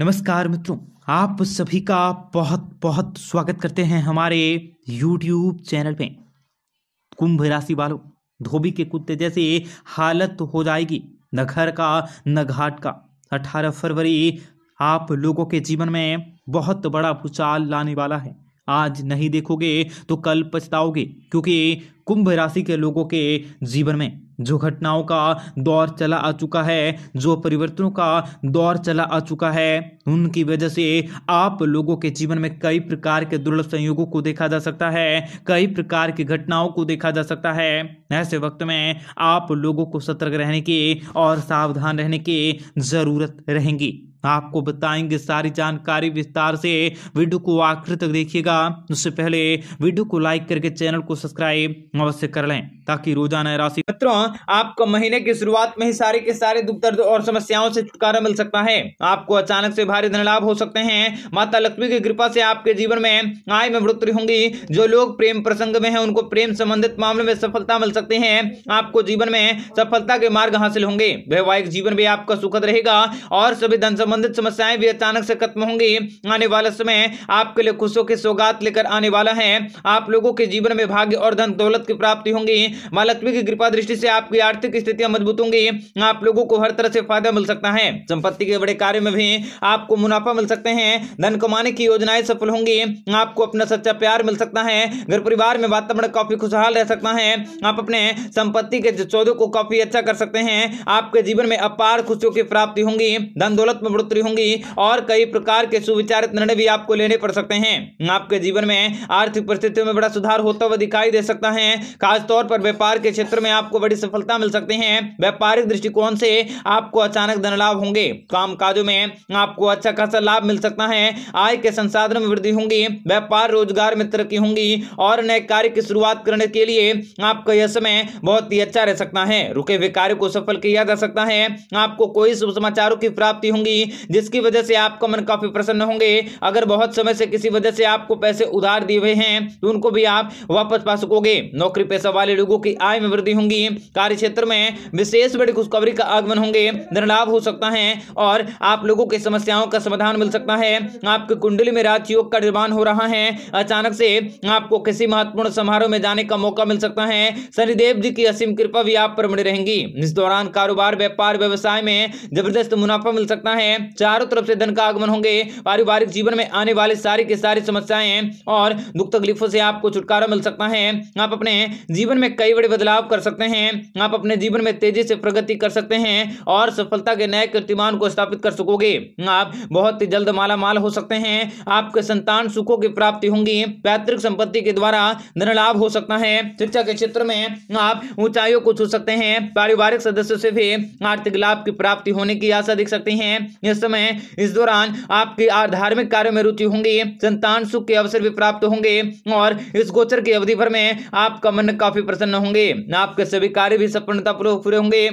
नमस्कार मित्रों आप सभी का बहुत बहुत स्वागत करते हैं हमारे यूट्यूब चैनल पे कुंभ राशि वालों धोबी के कुत्ते जैसे हालत हो जाएगी न घर का न घाट का 18 फरवरी आप लोगों के जीवन में बहुत बड़ा भूचाल लाने वाला है आज नहीं देखोगे तो कल पछताओगे क्योंकि कुंभ राशि के लोगों के जीवन में जो घटनाओं का दौर चला आ चुका है जो परिवर्तनों का दौर चला आ चुका है उनकी वजह से आप लोगों के जीवन में कई प्रकार के दुर्लभ संयोगों को देखा जा सकता है कई प्रकार की घटनाओं को देखा जा सकता है ऐसे वक्त में आप लोगों को सतर्क रहने की और सावधान रहने की जरूरत रहेगी आपको बताएंगे सारी जानकारी विस्तार से वीडियो को आखिर तक देखिएगा उससे पहले वीडियो को लाइक करके चैनल को सब्सक्राइब अवश्य कर लें ताकि रोजाना राशि मित्रों आपको महीने की शुरुआत में ही सारे के सारे दुख दर्द और समस्याओं से छुटकारा मिल सकता है आपको अचानक से भारी धन लाभ हो सकते हैं माता लक्ष्मी की कृपा से आपके जीवन में आय में बढ़ोतरी होंगी जो लोग प्रेम प्रसंग में है उनको प्रेम संबंधित मामले में सफलता मिल सकती है आपको जीवन में सफलता के मार्ग हासिल होंगे वैवाहिक जीवन भी आपका सुखद रहेगा और सभी धन संबंधित समस्याएं भी अचानक से खत्म होंगी आने वाले समय आपके लिए खुशों की सौगात लेकर आने वाला है आप लोगों के जीवन में भाग्य और धन दौलत की प्राप्ति होंगी माँ लक्ष्मी की कृपा दृष्टि से आपकी आर्थिक स्थितियां मजबूत होंगी आप लोगों को हर तरह से फायदा मिल सकता है संपत्ति के बड़े कार्य में भी आपको मुनाफा मिल सकते हैं धन कमाने की योजनाएं सफल होंगी आपको अपना सच्चा प्यार मिल सकता है घर परिवार में वातावरण काफी खुशहाल रह सकता है आप अपने संपत्ति के चौदह को काफी अच्छा कर सकते हैं आपके जीवन में अपार खुशियों की प्राप्ति होंगी धन दौलत में बढ़ोतरी होंगी और कई प्रकार के सुविचारित निर्णय भी आपको लेने पड़ सकते हैं आपके जीवन में आर्थिक परिस्थितियों में बड़ा सुधार होता हुआ दिखाई दे सकता है खासतौर पर व्यापार के क्षेत्र में आपको बड़ी सफलता मिल सकती है व्यापारिक दृष्टिकोण से आपको अचानक धन लाभ होंगे कामकाजों में आपको अच्छा खासा लाभ मिल सकता है आय के संसाधन में वृद्धि होंगी व्यापार रोजगार में तरक्की होंगी और नए कार्य की शुरुआत करने के लिए आपका यह समय बहुत ही अच्छा रह सकता है रुके हुए कार्य को सफल किया जा सकता है आपको कोई शुभ समाचारों की प्राप्ति होंगी जिसकी वजह से आपका मन काफ़ी प्रसन्न होंगे अगर बहुत समय से किसी वजह से आपको पैसे उधार दिए हुए हैं तो उनको भी आप वापस पा सकोगे नौकरी पैसा वाले लोगों की आय में वृद्धि होंगी कार्य क्षेत्र में विशेष बड़ी खुशखबरी का आगमन होंगे धन लाभ हो सकता है और आप लोगों की समस्याओं का समाधान मिल सकता है आपकी कुंडली में राजयोग का निर्माण हो रहा है अचानक से आपको किसी महत्वपूर्ण समारोह में जाने का मौका मिल सकता है शनिदेव जी की असीम कृपा भी आप पर बनी रहेंगी इस दौरान कारोबार व्यापार व्यवसाय में जबरदस्त मुनाफा मिल सकता है हैं चारों तरफ से धन का आगमन होंगे पारिवारिक जीवन में आने वाले सारी के सारी समस्याएं और दुख तकलीफों से आपको छुटकारा मिल सकता है आप अपने जीवन में कई बड़े बदलाव कर सकते हैं आप अपने जीवन में तेजी से प्रगति कर सकते हैं और सफलता के नए कीर्तिमान को स्थापित कर सकोगे आप बहुत ही जल्द माला माल हो सकते हैं आपके संतान सुखों की प्राप्ति होंगी पैतृक संपत्ति के द्वारा धन लाभ हो सकता है शिक्षा के क्षेत्र में आप ऊंचाइयों को छू सकते हैं पारिवारिक सदस्यों से भी आर्थिक लाभ की प्राप्ति होने की आशा दिख सकती है इस समय इस दौरान आपके धार्मिक कार्य में रुचि होंगी संतान सुख के अवसर भी प्राप्त होंगे और इस गोचर की अवधि भर में आपका मन काफी प्रसन्न होंगे आपके सभी कार्य भी पूर्वक पूरे होंगे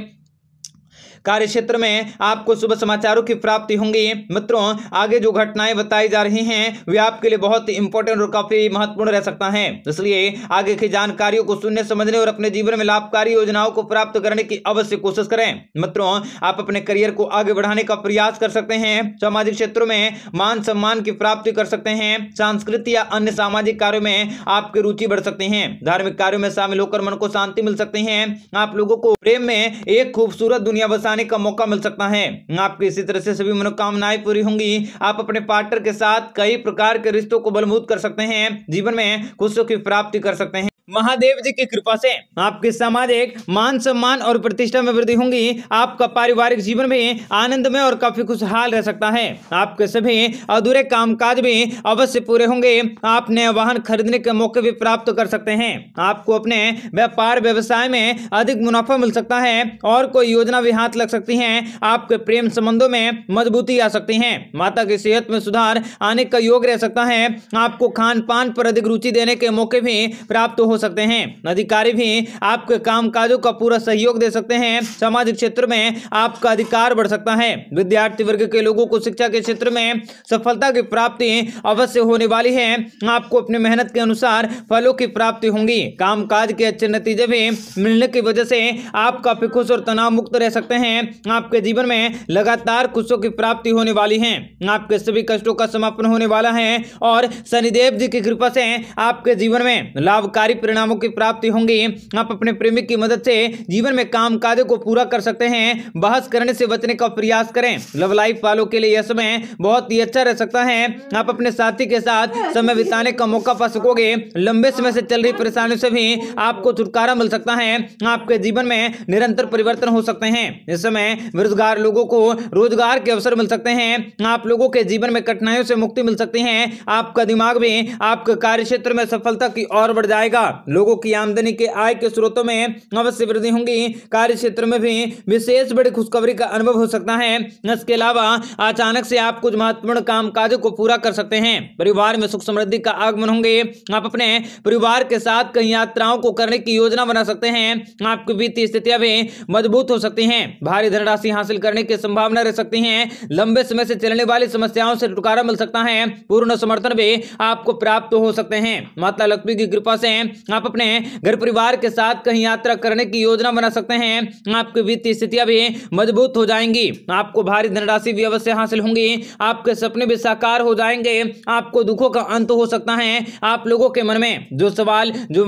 कार्य क्षेत्र में आपको शुभ समाचारों की प्राप्ति होंगी मित्रों आगे जो घटनाएं बताई जा रही हैं वे आपके लिए बहुत इंपॉर्टेंट और काफी महत्वपूर्ण रह सकता है इसलिए आगे की जानकारियों को सुनने समझने और अपने जीवन में लाभकारी योजनाओं को प्राप्त करने की अवश्य कोशिश करें मित्रों आप अपने करियर को आगे बढ़ाने का प्रयास कर सकते हैं सामाजिक क्षेत्रों में मान सम्मान की प्राप्ति कर सकते हैं सांस्कृतिक या अन्य सामाजिक कार्यों में आपकी रुचि बढ़ सकती है धार्मिक कार्यों में शामिल होकर मन को शांति मिल सकती है आप लोगों को प्रेम में एक खूबसूरत दुनिया बसा बिताने का मौका मिल सकता है आपकी इसी तरह से सभी मनोकामनाएं पूरी होंगी आप अपने पार्टनर के साथ कई प्रकार के रिश्तों को बलबूत कर सकते हैं जीवन में खुशियों की प्राप्ति कर सकते हैं महादेव जी की कृपा से आपके सामाजिक मान सम्मान और प्रतिष्ठा में वृद्धि होगी आपका पारिवारिक जीवन भी आनंद में और काफी खुशहाल रह सकता है आपके सभी अधूरे कामकाज भी अवश्य पूरे होंगे आप नए वाहन खरीदने के मौके भी प्राप्त कर सकते हैं आपको अपने व्यापार व्यवसाय में अधिक मुनाफा मिल सकता है और कोई योजना भी हाथ लग सकती है आपके प्रेम संबंधों में मजबूती आ सकती है माता की सेहत में सुधार आने का योग रह सकता है आपको खान पान पर अधिक रुचि देने के मौके भी प्राप्त हो हो सकते हैं अधिकारी भी आपके काम काजों का पूरा सहयोग दे सकते हैं सामाजिक क्षेत्र में आपका अधिकार बढ़ सकता है विद्यार्थी वर्ग के लोगों को शिक्षा के क्षेत्र में सफलता की प्राप्ति अवश्य होने वाली है आपको अपनी मेहनत के अनुसार फलों की प्राप्ति होंगी काम के अच्छे नतीजे भी मिलने की वजह से आप काफी खुश और तनाव मुक्त रह सकते हैं आपके जीवन में लगातार खुशों की प्राप्ति होने वाली है आपके सभी कष्टों का समापन होने वाला है और शनिदेव जी की कृपा से आपके जीवन में लाभकारी परिणामों की प्राप्ति होंगी आप अपने प्रेमिक की मदद से जीवन में काम कार्यों को पूरा कर सकते हैं बहस करने से बचने का प्रयास करें लव लाइफ वालों के लिए यह समय बहुत ही अच्छा रह सकता है आप अपने साथी के साथ समय बिताने का मौका पा सकोगे लंबे समय से चल रही परेशानियों से भी आपको छुटकारा मिल सकता है आपके जीवन में निरंतर परिवर्तन हो सकते हैं इस समय बेरोजगार लोगों को रोजगार के अवसर मिल सकते हैं आप लोगों के जीवन में कठिनाइयों से मुक्ति मिल सकती है आपका दिमाग भी आपके कार्य क्षेत्र में सफलता की ओर बढ़ जाएगा लोगों की आमदनी के आय के स्रोतों में अवश्य वृद्धि होगी कार्य क्षेत्र में भी विशेष बड़ी खुशखबरी का अनुभव हो सकता है इसके अलावा अचानक से आप कुछ महत्वपूर्ण कामकाजों को पूरा कर सकते हैं परिवार में सुख समृद्धि का आगमन होंगे आप अपने परिवार के साथ कहीं यात्राओं को करने की योजना बना सकते हैं आपकी वित्तीय स्थितियां भी मजबूत हो सकती हैं भारी धनराशि हासिल करने की संभावना रह सकती है लंबे समय से चलने वाली समस्याओं से छुटकारा मिल सकता है पूर्ण समर्थन भी आपको प्राप्त हो सकते हैं माता लक्ष्मी की कृपा से आप अपने घर परिवार के साथ कहीं यात्रा करने की योजना बना सकते हैं आपकी वित्तीय स्थितियां भी मजबूत हो जाएंगी आपको भारी धनराशि भी अवश्य हासिल होंगी आपके सपने भी साकार हो जाएंगे आपको दुखों का अंत हो सकता है आप लोगों के मन में जो सवाल जो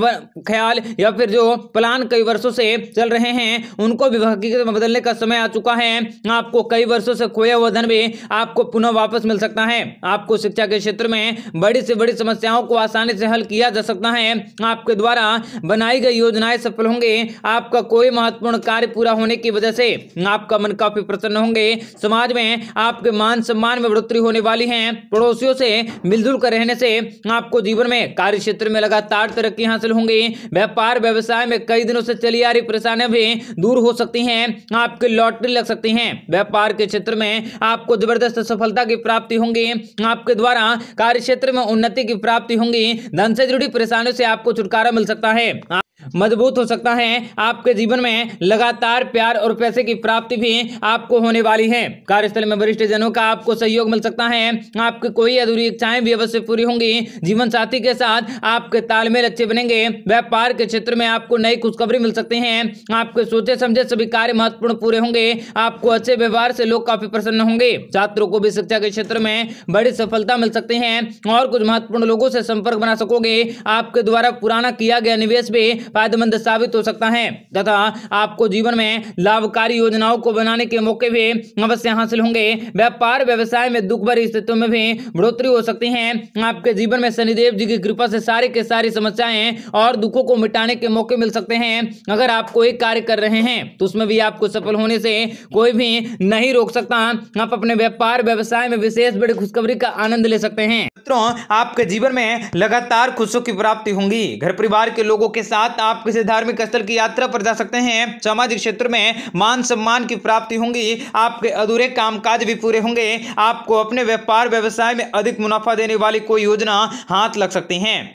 ख्याल या फिर जो प्लान कई वर्षों से चल रहे हैं उनको भी हकीकत में बदलने का समय आ चुका है आपको कई वर्षों से खोया हुआ धन भी आपको पुनः वापस मिल सकता है आपको शिक्षा के क्षेत्र में बड़ी से बड़ी समस्याओं को आसानी से हल किया जा सकता है आप आपके द्वारा बनाई गई योजनाएं सफल होंगे आपका कोई महत्वपूर्ण कार्य पूरा होने की वजह से आपका मन काफी प्रसन्न होंगे समाज में आपके मान सम्मान में बढ़ोतरी होने वाली है पड़ोसियों से मिलजुल कर रहने से आपको जीवन में कार्य क्षेत्र में लगातार तरक्की हासिल होंगी व्यापार व्यवसाय में कई दिनों से चली आ रही परेशानियां भी दूर हो सकती हैं आपकी लॉटरी लग सकती है व्यापार के क्षेत्र में आपको जबरदस्त सफलता की प्राप्ति होंगी आपके द्वारा कार्य क्षेत्र में उन्नति की प्राप्ति होंगी धन से जुड़ी परेशानियों से आपको छुटकारा छुटकारा मिल सकता है मजबूत हो सकता है आपके जीवन में लगातार प्यार और पैसे की प्राप्ति भी आपको होने वाली है कार्यस्थल में वरिष्ठ जनों का आपको सहयोग मिल सकता है आपकी कोई अधूरी इच्छाएं भी अवश्य पूरी होंगी जीवन साथी के साथ आपके तालमेल अच्छे बनेंगे व्यापार के क्षेत्र में आपको नई खुशखबरी मिल सकती है आपके सोचे समझे सभी कार्य महत्वपूर्ण पूरे होंगे आपको अच्छे व्यवहार से लोग काफी प्रसन्न होंगे छात्रों को भी शिक्षा के क्षेत्र में बड़ी सफलता मिल सकती है और कुछ महत्वपूर्ण लोगों से संपर्क बना सकोगे आपके द्वारा पुराना किया गया निवेश भी फायदेमंद साबित हो सकता है तथा आपको जीवन में लाभकारी योजनाओं को बनाने के मौके भी अवश्य हासिल होंगे व्यापार व्यवसाय में दुख भरी स्थितियों में भी बढ़ोतरी हो सकती है आपके जीवन में शनिदेव जी की कृपा से सारे के सारी समस्याएं और दुखों को मिटाने के मौके मिल सकते हैं अगर आप कोई कार्य कर रहे हैं तो उसमें भी आपको सफल होने से कोई भी नहीं रोक सकता आप अपने व्यापार व्यवसाय में विशेष बड़ी खुशखबरी का आनंद ले सकते हैं मित्रों आपके जीवन में लगातार खुशियों की प्राप्ति होंगी घर परिवार के लोगों के साथ आप आप किसी धार्मिक स्थल की यात्रा पर जा सकते हैं सामाजिक क्षेत्र में मान सम्मान की प्राप्ति होंगी आपके अधूरे काज भी पूरे होंगे आपको अपने व्यापार व्यवसाय में अधिक मुनाफा देने वाली कोई योजना हाथ लग सकती है